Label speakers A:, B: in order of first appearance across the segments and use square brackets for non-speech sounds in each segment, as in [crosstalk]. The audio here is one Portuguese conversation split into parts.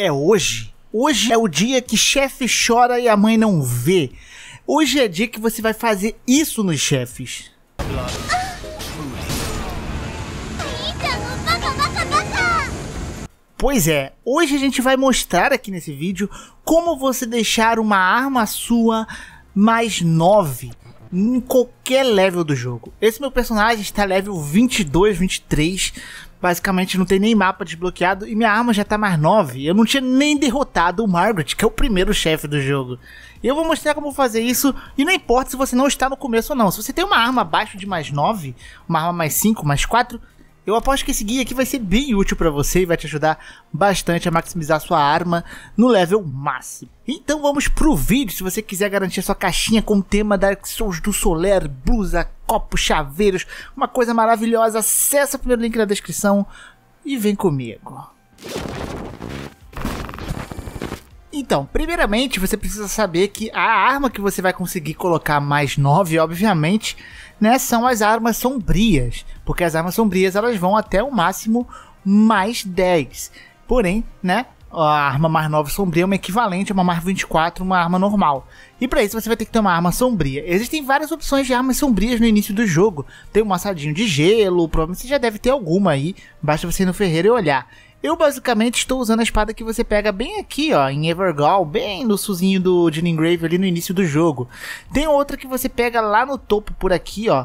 A: é hoje. Hoje é o dia que chefe chora e a mãe não vê. Hoje é dia que você vai fazer isso nos chefes. Pois é, hoje a gente vai mostrar aqui nesse vídeo como você deixar uma arma sua mais 9 em qualquer level do jogo. Esse meu personagem está level 22, 23. Basicamente não tem nem mapa desbloqueado e minha arma já tá mais 9. Eu não tinha nem derrotado o Margaret, que é o primeiro chefe do jogo. E eu vou mostrar como fazer isso e não importa se você não está no começo ou não. Se você tem uma arma abaixo de mais 9, uma arma mais 5, mais 4, eu aposto que esse guia aqui vai ser bem útil para você e vai te ajudar bastante a maximizar sua arma no level máximo. Então vamos pro vídeo, se você quiser garantir sua caixinha com o tema Dark Souls do Soler, blusa, copo, chaveiros, uma coisa maravilhosa, acessa o primeiro link na descrição e vem comigo. Então, primeiramente você precisa saber que a arma que você vai conseguir colocar mais 9, obviamente, né, são as armas sombrias, porque as armas sombrias elas vão até o máximo mais 10. Porém, né, a arma mais 9 sombria é uma equivalente a uma mais 24, uma arma normal. E para isso você vai ter que ter uma arma sombria. Existem várias opções de armas sombrias no início do jogo. Tem um assadinho de gelo, provavelmente você já deve ter alguma aí, basta você ir no ferreiro e olhar. Eu basicamente estou usando a espada que você pega bem aqui, ó, em Evergal, bem no suzinho do Grave ali no início do jogo. Tem outra que você pega lá no topo por aqui, ó.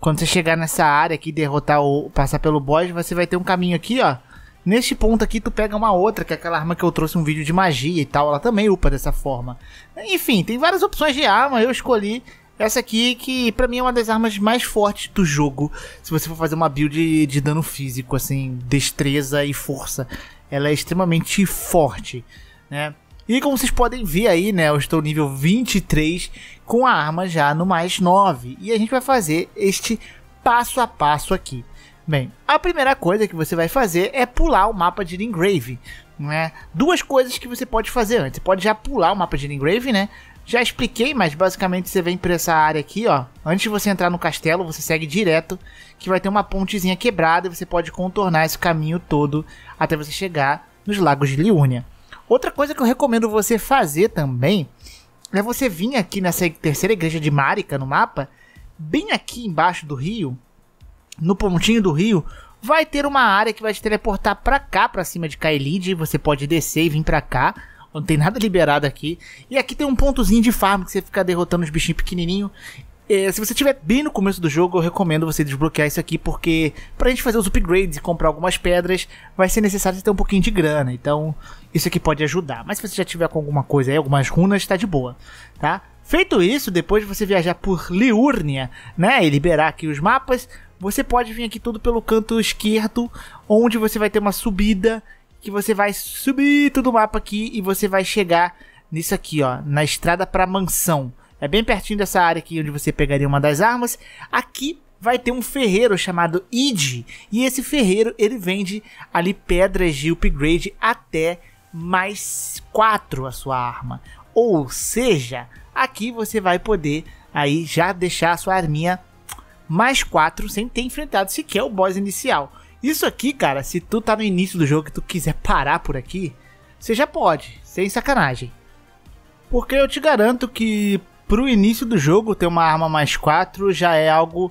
A: Quando você chegar nessa área aqui, derrotar ou passar pelo boss, você vai ter um caminho aqui, ó. Neste ponto aqui, tu pega uma outra, que é aquela arma que eu trouxe um vídeo de magia e tal. Ela também upa dessa forma. Enfim, tem várias opções de arma. Eu escolhi essa aqui, que para mim é uma das armas mais fortes do jogo. Se você for fazer uma build de, de dano físico, assim, destreza e força. Ela é extremamente forte, né? E como vocês podem ver aí, né, eu estou nível 23 com a arma já no mais 9. E a gente vai fazer este passo a passo aqui. Bem, a primeira coisa que você vai fazer é pular o mapa de Lingrave. Né? Duas coisas que você pode fazer antes. Você pode já pular o mapa de Lingrave, né? Já expliquei, mas basicamente você vem por essa área aqui, ó. Antes de você entrar no castelo, você segue direto, que vai ter uma pontezinha quebrada e você pode contornar esse caminho todo até você chegar nos Lagos de Liúnia. Outra coisa que eu recomendo você fazer também é você vir aqui nessa terceira igreja de Marica no mapa, bem aqui embaixo do rio, no pontinho do rio, vai ter uma área que vai te teleportar para cá, para cima de Kaelid, você pode descer e vir para cá não tem nada liberado aqui. E aqui tem um pontozinho de farm que você fica derrotando os bichinhos pequenininho. É, se você estiver bem no começo do jogo, eu recomendo você desbloquear isso aqui, porque pra gente fazer os upgrades e comprar algumas pedras, vai ser necessário ter um pouquinho de grana. Então, isso aqui pode ajudar. Mas se você já tiver com alguma coisa aí, algumas runas, tá de boa, tá? Feito isso, depois de você viajar por Liurnia, né, e liberar aqui os mapas, você pode vir aqui tudo pelo canto esquerdo, onde você vai ter uma subida que você vai subir todo o mapa aqui e você vai chegar nisso aqui, ó, na estrada para mansão. É bem pertinho dessa área aqui onde você pegaria uma das armas. Aqui vai ter um ferreiro chamado Id, e esse ferreiro ele vende ali pedras de upgrade até mais 4 a sua arma. Ou seja, aqui você vai poder aí já deixar a sua arminha mais 4 sem ter enfrentado sequer o boss inicial. Isso aqui, cara, se tu tá no início do jogo e tu quiser parar por aqui, você já pode, sem sacanagem. Porque eu te garanto que pro início do jogo ter uma arma mais 4 já é algo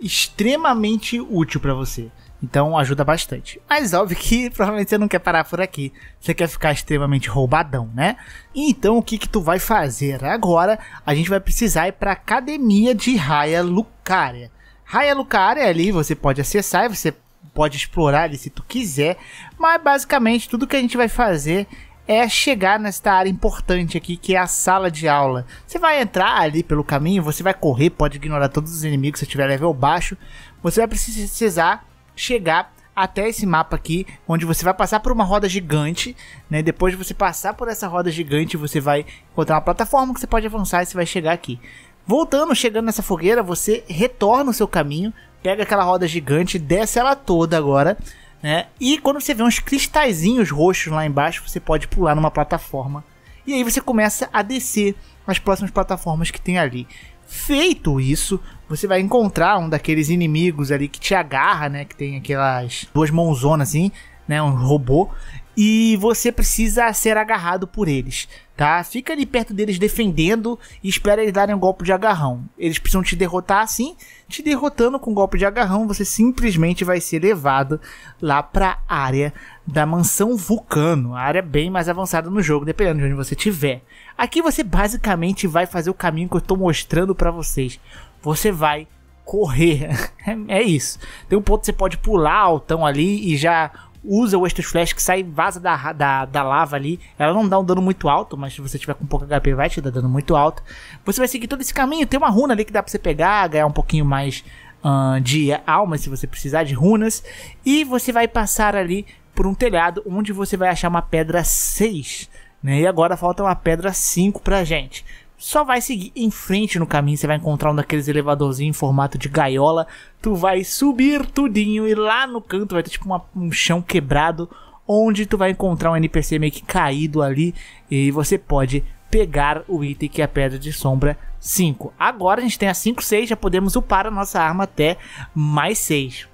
A: extremamente útil para você. Então ajuda bastante. Mas óbvio que [laughs] provavelmente você não quer parar por aqui. Você quer ficar extremamente roubadão, né? Então o que que tu vai fazer agora? A gente vai precisar ir para academia de Raya Lucaria. Raya Lucaria é ali você pode acessar e você pode explorar ele se tu quiser, mas basicamente tudo que a gente vai fazer é chegar nesta área importante aqui que é a sala de aula. Você vai entrar ali pelo caminho, você vai correr, pode ignorar todos os inimigos se tiver level baixo. Você vai precisar chegar até esse mapa aqui, onde você vai passar por uma roda gigante, né? Depois de você passar por essa roda gigante, você vai encontrar uma plataforma que você pode avançar e você vai chegar aqui. Voltando, chegando nessa fogueira, você retorna o seu caminho pega aquela roda gigante, desce ela toda agora, né? E quando você vê uns cristalzinhos roxos lá embaixo, você pode pular numa plataforma. E aí você começa a descer as próximas plataformas que tem ali. Feito isso, você vai encontrar um daqueles inimigos ali que te agarra, né? Que tem aquelas duas mãozonas assim né, um robô, e você precisa ser agarrado por eles, tá? Fica ali perto deles defendendo e espera eles darem um golpe de agarrão. Eles precisam te derrotar assim, te derrotando com um golpe de agarrão, você simplesmente vai ser levado lá para a área da mansão Vulcano, a área bem mais avançada no jogo, dependendo de onde você estiver. Aqui você basicamente vai fazer o caminho que eu estou mostrando para vocês. Você vai correr. [laughs] É, é isso. Tem um ponto que você pode pular altão ali e já usa o Extra Flash que sai vaza da, da, da lava ali. Ela não dá um dano muito alto, mas se você tiver com pouco HP vai te dar dano muito alto. Você vai seguir todo esse caminho. Tem uma runa ali que dá pra você pegar, ganhar um pouquinho mais uh, de almas se você precisar, de runas. E você vai passar ali por um telhado onde você vai achar uma pedra 6. Né? E agora falta uma pedra 5 pra gente só vai seguir em frente no caminho, você vai encontrar um daqueles elevadorzinhos em formato de gaiola, tu vai subir tudinho e lá no canto vai ter tipo uma, um chão quebrado, onde tu vai encontrar um NPC meio que caído ali e você pode pegar o item que é a pedra de sombra 5. Agora a gente tem a 5, 6, já podemos upar a nossa arma até mais 6.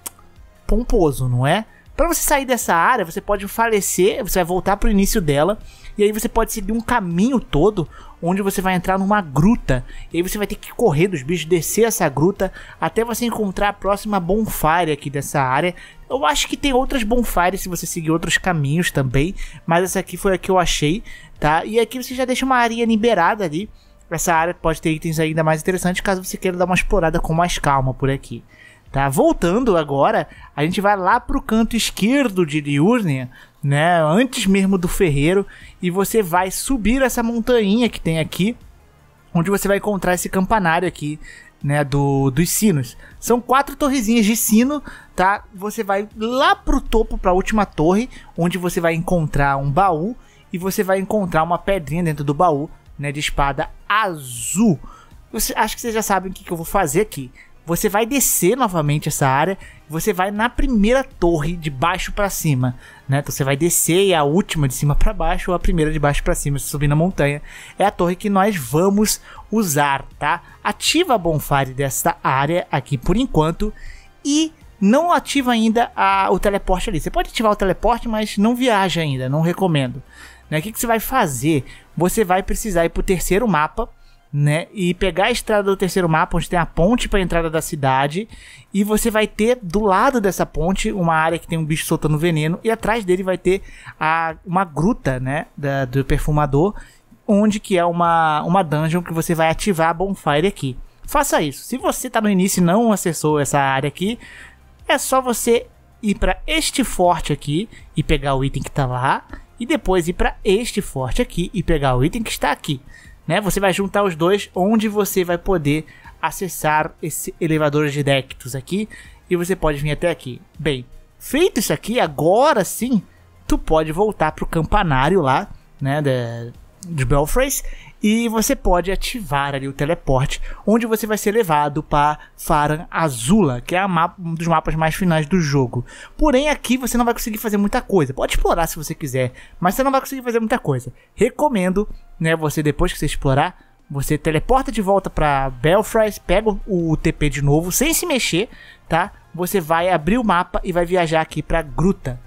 A: Pomposo, não é? Para você sair dessa área, você pode falecer, você vai voltar pro início dela e aí você pode seguir um caminho todo onde você vai entrar numa gruta. E aí você vai ter que correr dos bichos, descer essa gruta até você encontrar a próxima bonfire aqui dessa área. Eu acho que tem outras bonfires se você seguir outros caminhos também, mas essa aqui foi a que eu achei, tá? E aqui você já deixa uma área liberada ali. Essa área pode ter itens ainda mais interessantes caso você queira dar uma explorada com mais calma por aqui. Tá, voltando agora, a gente vai lá pro canto esquerdo de Liurnia, né? Antes mesmo do ferreiro. E você vai subir essa montanha que tem aqui, onde você vai encontrar esse campanário aqui, né? Do, dos sinos. São quatro torrezinhas de sino, tá? Você vai lá pro topo, pra última torre, onde você vai encontrar um baú. E você vai encontrar uma pedrinha dentro do baú, né? De espada azul. Você, acho que vocês já sabem o que, que eu vou fazer aqui. Você vai descer novamente essa área, você vai na primeira torre de baixo para cima, né? Então você vai descer e a última de cima para baixo ou a primeira de baixo para cima, subir na montanha, é a torre que nós vamos usar, tá? Ativa a bonfire desta área aqui por enquanto e não ativa ainda a, o teleporte ali. Você pode ativar o teleporte, mas não viaja ainda, não recomendo. Né? O que, que você vai fazer? Você vai precisar ir para o terceiro mapa, né? E pegar a estrada do terceiro mapa, onde tem a ponte para a entrada da cidade, e você vai ter do lado dessa ponte uma área que tem um bicho soltando veneno, e atrás dele vai ter a, uma gruta, né? Da, do perfumador, onde que é uma, uma dungeon que você vai ativar a bonfire aqui. Faça isso. Se você está no início e não acessou essa área aqui, é só você ir para este forte aqui e pegar o item que está lá, e depois ir para este forte aqui e pegar o item que está aqui. Né? Você vai juntar os dois, onde você vai poder acessar esse elevador de Dectus aqui. E você pode vir até aqui. Bem, feito isso aqui, agora sim, tu pode voltar pro campanário lá, né, de, de Belfries. E você pode ativar ali o teleporte, onde você vai ser levado para Faran Azula, que é mapa, um dos mapas mais finais do jogo. Porém, aqui você não vai conseguir fazer muita coisa. Pode explorar se você quiser, mas você não vai conseguir fazer muita coisa. Recomendo, né, você depois que você explorar, você teleporta de volta para Belfries, pega o TP de novo, sem se mexer, tá? Você vai abrir o mapa e vai viajar aqui para Gruta,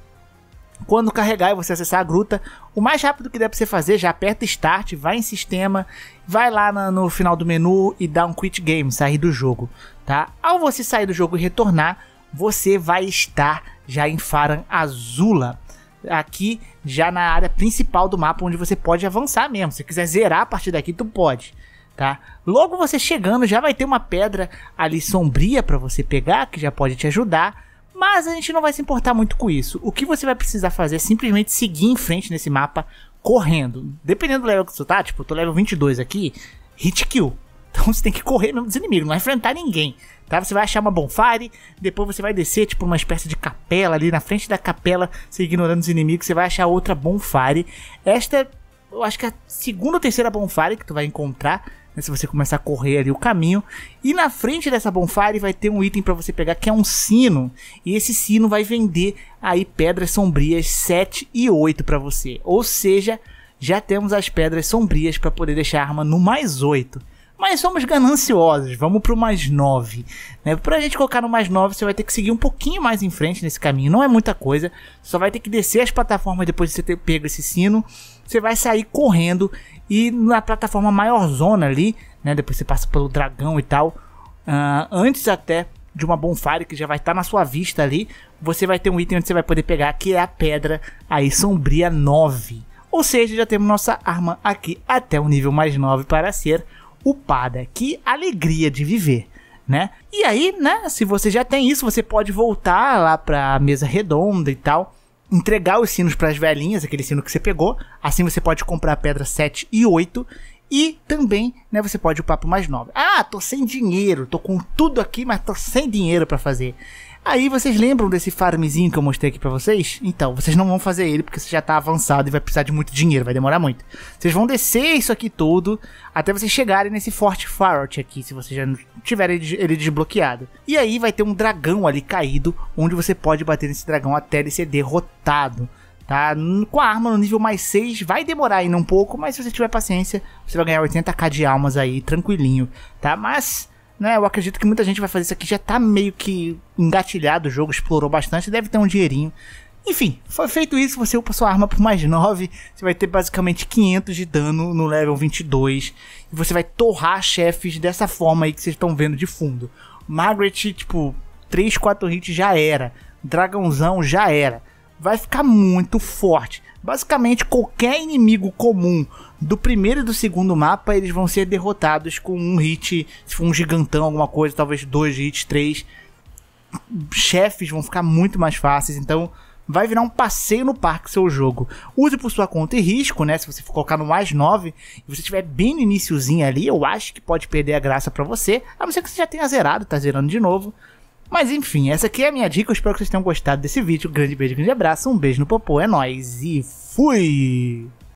A: quando carregar e você acessar a gruta, o mais rápido que der para você fazer, já aperta Start, vai em Sistema, vai lá no final do menu e dá um Quit Game, sair do jogo, tá? Ao você sair do jogo e retornar, você vai estar já em Faran Azula, aqui já na área principal do mapa, onde você pode avançar mesmo. Se quiser zerar a partir daqui, tu pode. Tá? Logo você chegando, já vai ter uma pedra ali sombria para você pegar, que já pode te ajudar. Mas a gente não vai se importar muito com isso. O que você vai precisar fazer é simplesmente seguir em frente nesse mapa correndo. Dependendo do level que você tá, tipo, eu tô level 22 aqui, hit kill. [laughs] Então você tem que correr mesmo dos inimigos, não é enfrentar ninguém. Tá? Você vai achar uma bonfire, depois você vai descer, tipo, uma espécie de capela ali na frente da capela, você ignorando os inimigos, você vai achar outra bonfire. Esta é, eu acho que é a segunda ou terceira bonfire que tu vai encontrar né, se você começar a correr ali o caminho. E na frente dessa bonfire vai ter um item para você pegar que é um sino. E esse sino vai vender aí pedras sombrias 7 e 8 para você. Ou seja, já temos as pedras sombrias para poder deixar a arma no mais 8. Mas somos gananciosos, vamos pro mais 9. Né? Pra gente colocar no mais 9, você vai ter que seguir um pouquinho mais em frente nesse caminho. Não é muita coisa, só vai ter que descer as plataformas depois de você ter pego esse sino. Você vai sair correndo e na plataforma maior zona ali, né? Depois você passa pelo dragão e tal. Uh, antes até de uma bonfire que já vai estar tá na sua vista ali, você vai ter um item onde você vai poder pegar, que é a pedra aí sombria 9. Ou seja, já temos nossa arma aqui até o nível mais 9 para ser upada. Que alegria de viver, né? E aí, né, se você já tem isso, você pode voltar lá para a mesa redonda e tal entregar os sinos para as velhinhas, aquele sino que você pegou. Assim você pode comprar pedra 7 e 8. E também, né, você pode o papo mais 9. Ah, tô sem dinheiro, tô com tudo aqui, mas tô sem dinheiro para fazer. Aí vocês lembram desse farmzinho que eu mostrei aqui para vocês? Então, vocês não vão fazer ele porque você já tá avançado e vai precisar de muito dinheiro, vai demorar muito. Vocês vão descer isso aqui todo até vocês chegarem nesse forte Farot aqui, se vocês já não tiverem ele desbloqueado. E aí vai ter um dragão ali caído, onde você pode bater nesse dragão até ele ser derrotado. Tá? Com a arma no nível mais 6, vai demorar ainda um pouco, mas se você tiver paciência, você vai ganhar 80k de almas aí, tranquilinho, tá? Mas né? Eu acredito que muita gente vai fazer isso aqui, já tá meio que engatilhado o jogo, explorou bastante, deve ter um dinheirinho. Enfim, foi feito isso, você upa sua arma por mais 9, você vai ter basicamente 500 de dano no level 22, e você vai torrar chefes dessa forma aí que vocês estão vendo de fundo. Margaret, tipo, 3, 4 hits já era. Dragãozão já era. Vai ficar muito forte. Basicamente, qualquer inimigo comum do primeiro e do segundo mapa, eles vão ser derrotados com um hit, se for um gigantão, alguma coisa, talvez dois hits, três. Chefes vão ficar muito mais fáceis, então vai virar um passeio no parque seu jogo. Use por sua conta e risco, né? Se você for colocar no mais 9 e você estiver bem no iníciozinho ali, eu acho que pode perder a graça para você, a não ser que você já tenha zerado, tá zerando de novo. Mas enfim, essa aqui é a minha dica. Eu espero que vocês tenham gostado desse vídeo. Grande beijo, grande abraço. Um beijo no popô, é nóis e fui!